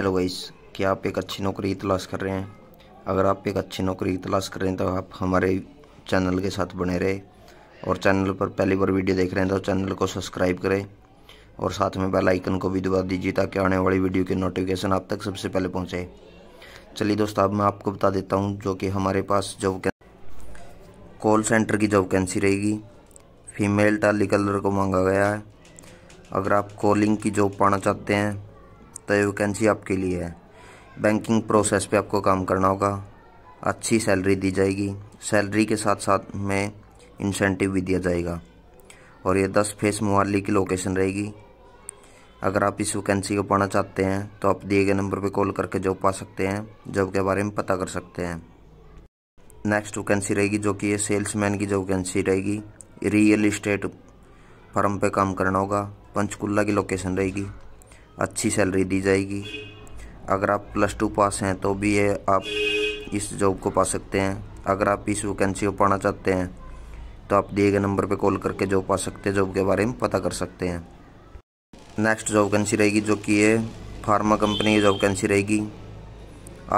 hello guys क्या आप एक अच्छी नौकरी की तलाश कर रहे हैं अगर आप एक अच्छी नौकरी की तलाश कर रहे हैं तो आप हमारे चैनल के साथ बने रहे और चैनल पर पहली बार वीडियो देख रहे हैं तो चैनल को सब्सक्राइब करें और साथ में बेल आइकन को भी दबा दीजिए ताकि आने वाली वीडियो के नोटिफिकेशन आप तक सबसे पहले पहुँचे चलिए दोस्तों अब मैं आपको बता देता हूँ जो कि हमारे पास जॉब कॉल सेंटर की जॉब कैंसी रहेगी फीमेल टाली कलर को मांगा गया है अगर आप कॉलिंग की जॉब पाना चाहते हैं सकता है वैकेंसी आपके लिए है बैंकिंग प्रोसेस पे आपको काम करना होगा अच्छी सैलरी दी जाएगी सैलरी के साथ साथ में इंसेंटिव भी दिया जाएगा और ये दस फेस मोहाली की लोकेशन रहेगी अगर आप इस वैकेंसी को पाना चाहते हैं तो आप दिए गए नंबर पर कॉल करके जॉब पा सकते हैं जॉब के बारे में पता कर सकते हैं नेक्स्ट वैकेंसी रहेगी जो कि ये सेल्समैन की जो वैकेंसी रहेगी रियल इस्टेट फर्म पे काम करना होगा पंचकुल्ला की लोकेशन रहेगी अच्छी सैलरी दी जाएगी अगर आप प्लस टू पास हैं तो भी ये आप इस जॉब को पा सकते हैं अगर आप इस वैकेंसी को पाना चाहते हैं तो आप दिए गए नंबर पर कॉल करके जॉब पा सकते हैं जॉब के बारे में पता कर सकते हैं नेक्स्ट जॉब वैकेंसी रहेगी जो कि ये फार्मा कंपनी की जॉब वैकेंसी रहेगी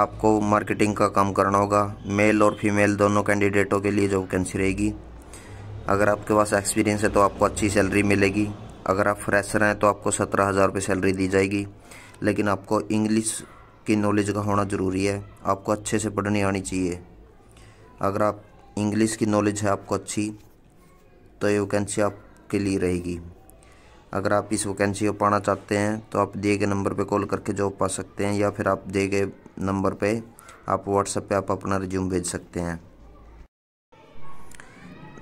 आपको मार्केटिंग का काम करना होगा मेल और फीमेल दोनों कैंडिडेटों के लिए जॉब वैकेंसी रहेगी अगर आपके पास एक्सपीरियंस है तो आपको अच्छी सैलरी मिलेगी अगर आप फ्रेशर हैं तो आपको सत्रह हज़ार रुपये सैलरी दी जाएगी लेकिन आपको इंग्लिश की नॉलेज का होना ज़रूरी है आपको अच्छे से पढ़नी आनी चाहिए अगर आप इंग्लिश की नॉलेज है आपको अच्छी तो ये वैकेंसी आपके लिए रहेगी अगर आप इस वैकेंसी को पाना चाहते हैं तो आप दिए गए नंबर पर कॉल करके जॉब पा सकते हैं या फिर आप दिए गए नंबर पर आप व्हाट्सएप पर आप अपना रिज्यूम भेज सकते हैं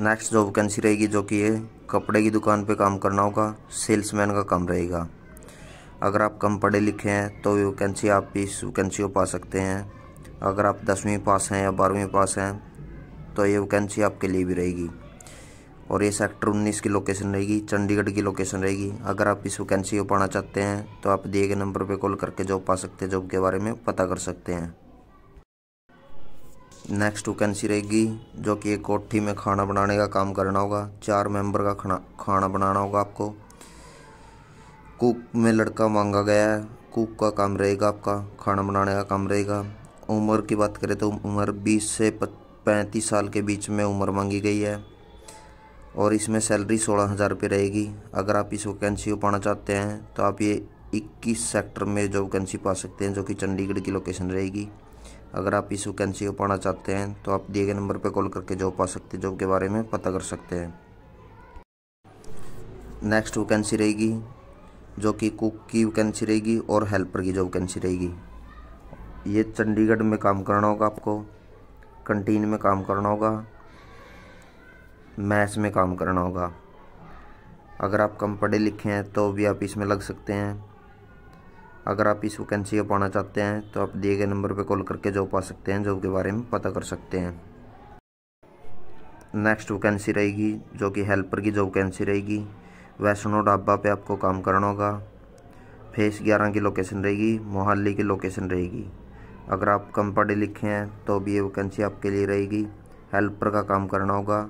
नेक्स्ट जॉब वैकेंसी रहेगी जो कि है कपड़े की दुकान पे काम करना होगा सेल्समैन का काम रहेगा अगर आप कम पढ़े लिखे हैं तो वैकेंसी आप इस वैकेंसी को पा सकते हैं अगर आप दसवीं पास हैं या बारहवीं पास हैं तो ये वैकेंसी आपके लिए भी रहेगी और ये सेक्टर उन्नीस की लोकेशन रहेगी चंडीगढ़ की लोकेशन रहेगी अगर आप इस वैकेंसी को पाना चाहते हैं तो आप दिए गए नंबर पर कॉल करके जॉब पा सकते हैं जॉब के बारे में पता कर सकते हैं नेक्स्ट वैकेंसी रहेगी जो कि एक कोठी में खाना बनाने का काम करना होगा चार मेंबर का खाना खाना बनाना होगा आपको कुक में लड़का मांगा गया है कुक का काम रहेगा आपका खाना बनाने का काम रहेगा उम्र की बात करें तो उम्र 20 से पैंतीस साल के बीच में उम्र मांगी गई है और इसमें सैलरी सोलह हज़ार रुपये रहेगी अगर आप इस वैकेंसी को पाना चाहते हैं तो आप ये इक्कीस सेक्टर में जो वैकेंसी पा सकते हैं जो कि चंडीगढ़ की लोकेशन रहेगी अगर आप इस वैकेंसी को पाना चाहते हैं तो आप दिए गए नंबर पर कॉल करके जॉब पा सकते हैं जॉब के बारे में पता कर सकते हैं नेक्स्ट वैकेंसी रहेगी जो कि कुक की वैकेंसी रहेगी और हेल्पर की जो वैकेंसी रहेगी ये चंडीगढ़ में काम करना होगा आपको कंटीन में काम करना होगा मैथ्स में काम करना होगा अगर आप कम पढ़े लिखे हैं तो भी आप इसमें लग सकते हैं अगर आप इस वैकेंसी को पाना चाहते हैं तो आप दिए गए नंबर पर कॉल करके जॉब पा सकते हैं जॉब के बारे में पता कर सकते हैं नेक्स्ट वैकेंसी रहेगी जो कि हेल्पर की जॉब वैकेंसी रहेगी वैष्णो ढाबा पे आपको काम करना होगा फेस ग्यारह की लोकेशन रहेगी मोहाली की लोकेशन रहेगी अगर आप कम पढ़े लिखे हैं तो भी ये वैकेंसी आपके लिए रहेगी हेल्पर का काम करना होगा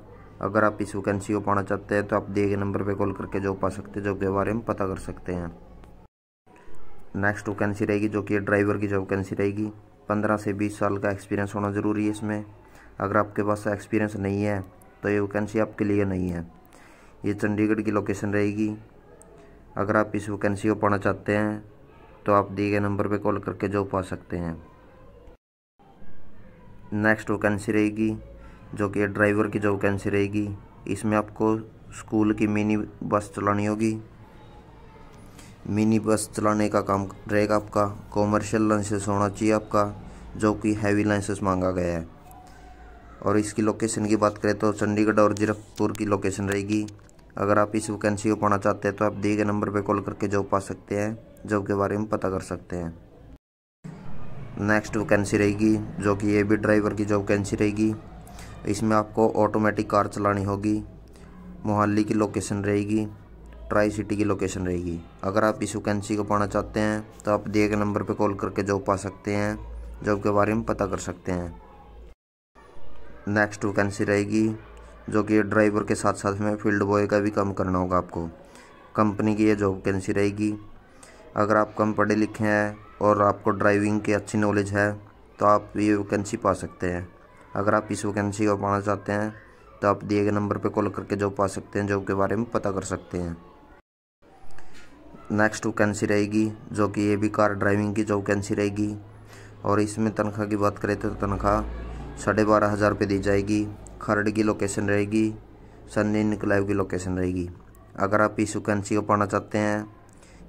अगर आप इस वैकेंसी को पाना चाहते हैं तो आप दिए गए नंबर पर कॉल करके जॉब पा सकते हैं जॉब के बारे में पता कर सकते हैं नेक्स्ट वैकेंसी रहेगी जो कि ड्राइवर की जॉब वैकेंसी रहेगी पंद्रह से बीस साल का एक्सपीरियंस होना ज़रूरी है इसमें अगर आपके पास एक्सपीरियंस नहीं है तो ये वैकेंसी आपके लिए नहीं है ये चंडीगढ़ की लोकेशन रहेगी अगर आप इस वैकेंसी को पढ़ना चाहते हैं तो आप दिए गए नंबर पर कॉल करके जॉब पा सकते हैं नेक्स्ट वैकेंसी रहेगी जो कि ड्राइवर की जॉब वैकेंसी रहेगी इसमें आपको स्कूल की मिनी बस चलानी होगी मिनी बस चलाने का काम रहेगा आपका कॉमर्शियल लाइसेंस होना चाहिए आपका जो कि हैवी लाइसेंस मांगा गया है और इसकी लोकेशन की बात करें तो चंडीगढ़ और जीरकपुर की लोकेशन रहेगी अगर आप इस वैकेंसी को पाना चाहते हैं तो आप दिए गए नंबर पर कॉल करके जॉब पा सकते हैं जॉब के बारे में पता कर सकते हैं नेक्स्ट वैकेंसी रहेगी जो कि ए बी ड्राइवर की जॉब वैकेंसी रहेगी इसमें आपको ऑटोमेटिक कार चलानी होगी मोहाली की लोकेशन रहेगी ट्राई सिटी की लोकेशन रहेगी अगर आप इस वैकेंसी को पाना चाहते हैं तो आप दिए गए नंबर पर कॉल करके जॉब पा सकते हैं जॉब के बारे में पता कर सकते हैं नेक्स्ट वैकेंसी रहेगी जो कि ड्राइवर के साथ साथ में फील्ड बॉय का भी काम करना होगा आपको कंपनी की ये जॉब वैकेंसी रहेगी अगर आप कम पढ़े लिखे हैं और आपको ड्राइविंग की अच्छी नॉलेज है तो आप ये वैकेंसी पा सकते हैं अगर आप इस वैकेंसी को पाना चाहते हैं तो आप दिए गए नंबर पर कॉल करके जॉब पा सकते हैं जॉब के बारे में पता कर सकते हैं नेक्स्ट वैकेंसी रहेगी जो कि ये भी कार ड्राइविंग की जो वैकेंसी रहेगी और इसमें तनख्वाह की बात करें तो तनख्वाह साढ़े बारह हज़ार रुपये दी जाएगी खरड़ की लोकेशन रहेगी सन्नी निकलाइव की लोकेशन रहेगी अगर आप इस वैकेंसी को पाना चाहते हैं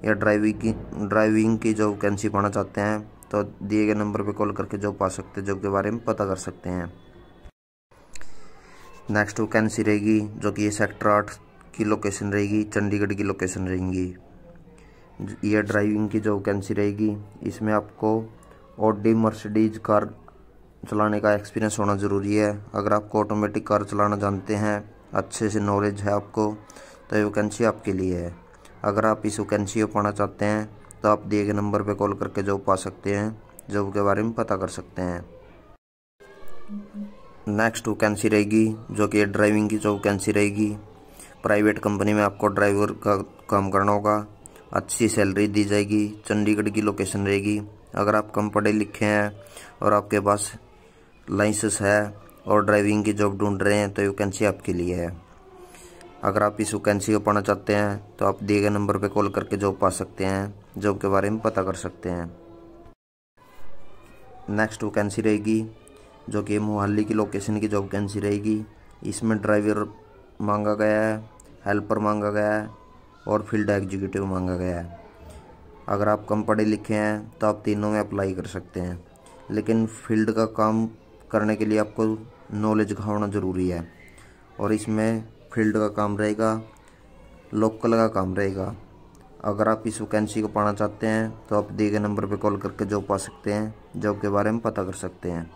या ड्राइविंग की ड्राइविंग की जो वैकेंसी पाना चाहते हैं तो दिए गए नंबर पर कॉल करके जॉब पा सकते हैं जॉब के बारे में पता कर सकते हैं नेक्स्ट वैकेंसी रहेगी जो कि ये सेक्टर आठ की लोकेशन रहेगी चंडीगढ़ की लोकेशन रहेगी यह ड्राइविंग की जो वैकेंसी रहेगी इसमें आपको ओडी मर्सिडीज कार चलाने का एक्सपीरियंस होना ज़रूरी है अगर आपको ऑटोमेटिक कार चलाना जानते हैं अच्छे से नॉलेज है आपको तो ये वैकेंसी आपके लिए है अगर आप इस वैकेंसी को पाना चाहते हैं तो आप दिए गए नंबर पर कॉल करके जॉब पा सकते हैं जॉब के बारे में पता कर सकते हैं नेक्स्ट वैकेंसी रहेगी जो कि ड्राइविंग की जो वैकेंसी रहेगी प्राइवेट कंपनी में आपको ड्राइवर का काम करना होगा अच्छी सैलरी दी जाएगी चंडीगढ़ की लोकेशन रहेगी अगर आप कम पढ़े लिखे हैं और आपके पास लाइसेंस है और ड्राइविंग की जॉब ढूंढ रहे हैं तो वैकेंसी आपके लिए है अगर आप इस वैकेंसी को पाना चाहते हैं तो आप दिए गए नंबर पर कॉल करके जॉब पा सकते हैं जॉब के बारे में पता कर सकते हैं नेक्स्ट वैकेंसी रहेगी जो कि मोहाली की लोकेशन की जॉब वैकेंसी रहेगी इसमें ड्राइवर मांगा गया है हेल्पर मांगा गया है और फील्ड एग्जीक्यूटिव मांगा गया है अगर आप कम पढ़े लिखे हैं तो आप तीनों में अप्लाई कर सकते हैं लेकिन फील्ड का काम करने के लिए आपको नॉलेज का होना ज़रूरी है और इसमें फील्ड का काम रहेगा लोकल का काम रहेगा अगर आप इस वैकेंसी को पाना चाहते हैं तो आप दिए गए नंबर पर कॉल करके जॉब पा सकते हैं जॉब के बारे में पता कर सकते हैं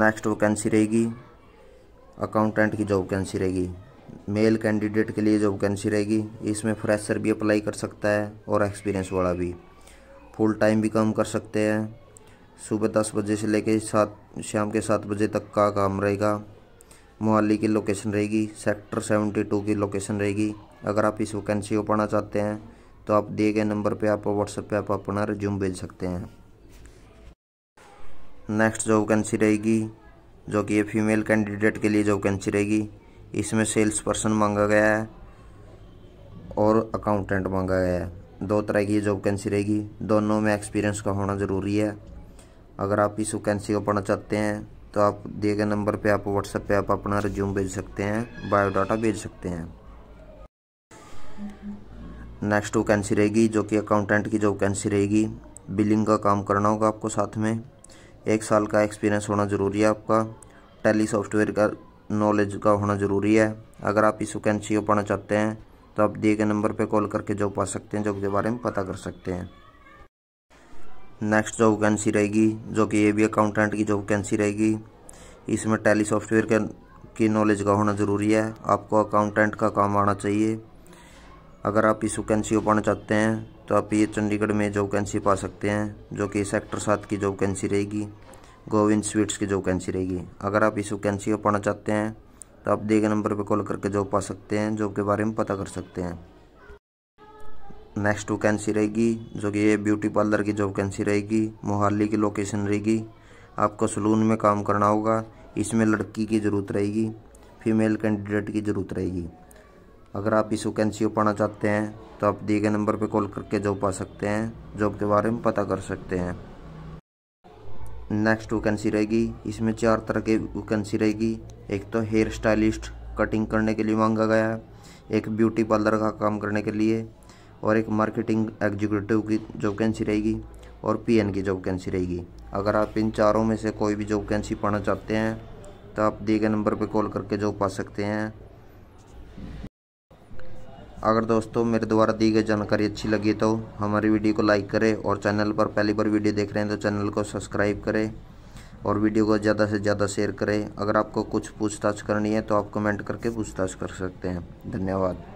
नेक्स्ट वैकेंसी रहेगी अकाउंटेंट की जॉब वैकेंसी रहेगी मेल कैंडिडेट के लिए जो वैकेंसी रहेगी इसमें फ्रेशर भी अप्लाई कर सकता है और एक्सपीरियंस वाला भी फुल टाइम भी काम कर सकते हैं सुबह दस बजे से लेकर सात शाम के सात बजे तक का काम रहेगा मोहाली की लोकेशन रहेगी सेक्टर सेवेंटी टू की लोकेशन रहेगी अगर आप इस वैकेंसी को पढ़ना चाहते हैं तो आप दिए गए नंबर पे आप व्हाट्सएप पे आप अपना रिज्यूम भेज सकते हैं नेक्स्ट जो वैकेंसी रहेगी जो कि ये फीमेल कैंडिडेट के लिए जो वैकेंसी रहेगी इसमें सेल्स पर्सन मांगा गया है और अकाउंटेंट मांगा गया है दो तरह की जॉब कैंसी रहेगी दोनों में एक्सपीरियंस का होना ज़रूरी है अगर आप इस वैकेंसी को पढ़ना चाहते हैं तो आप दिए गए नंबर पे आप व्हाट्सएप पे आप अपना रिज्यूम भेज सकते हैं बायोडाटा भेज सकते हैं नेक्स्ट वैकेंसी रहेगी जो कि अकाउंटेंट की जो वैकेंसी रहेगी बिलिंग का काम करना होगा आपको साथ में एक साल का एक्सपीरियंस होना ज़रूरी है आपका टैली सॉफ्टवेयर का नॉलेज का होना ज़रूरी है अगर आप इस वैकेंसी को पढ़ना चाहते हैं तो आप दिए गए नंबर पर कॉल करके जॉब पा सकते हैं जॉब के बारे में पता कर सकते हैं नेक्स्ट जॉब वैकेंसी रहेगी जो कि ये भी अकाउंटेंट की जॉब वैकेंसी रहेगी इसमें टैली सॉफ्टवेयर के की नॉलेज का होना ज़रूरी है आपको अकाउंटेंट का काम आना चाहिए अगर आप इस वैकेंसी को पाना चाहते हैं तो आप ये चंडीगढ़ में जॉब वैकेंसी पा सकते हैं जो कि सेक्टर सात की जॉब वैकेंसी रहेगी गोविंद स्वीट्स की जो कैंसी रहेगी अगर आप इस वैकेंसी को पढ़ना चाहते हैं तो आप दिए गए नंबर पर कॉल करके जॉब पा सकते हैं जॉब के बारे में पता कर सकते हैं नेक्स्ट वैकेंसी रहेगी जो कि ये ब्यूटी पार्लर की जॉब वैकेंसी रहेगी मोहाली की लोकेशन रहेगी आपको सलून में काम करना होगा इसमें लड़की की ज़रूरत रहेगी फीमेल कैंडिडेट की ज़रूरत रहेगी अगर आप इस वैकेंसी को पढ़ना चाहते हैं तो आप दिए गए नंबर पर कॉल करके जॉब पा सकते हैं जॉब के बारे में पता कर सकते हैं नेक्स्ट वैकेंसी रहेगी इसमें चार तरह के वैकेंसी रहेगी एक तो हेयर स्टाइलिस्ट कटिंग करने के लिए मांगा गया है एक ब्यूटी पार्लर का काम करने के लिए और एक मार्केटिंग एग्जीक्यूटिव की जॉब कैंसी रहेगी और पीएन की जॉब कैंसी रहेगी अगर आप इन चारों में से कोई भी जॉब कैंसी पाना चाहते हैं तो आप दिए गए नंबर पर कॉल करके जॉब पा सकते हैं अगर दोस्तों मेरे द्वारा दी गई जानकारी अच्छी लगी तो हमारी वीडियो को लाइक करें और चैनल पर पहली बार वीडियो देख रहे हैं तो चैनल को सब्सक्राइब करें और वीडियो को ज़्यादा से ज़्यादा शेयर करें अगर आपको कुछ पूछताछ करनी है तो आप कमेंट करके पूछताछ कर सकते हैं धन्यवाद